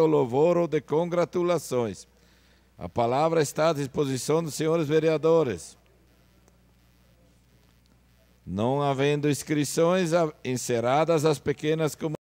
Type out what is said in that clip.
do louvor ou de congratulações. A palavra está à disposição dos senhores vereadores. Não havendo inscrições, encerradas as pequenas comunidades.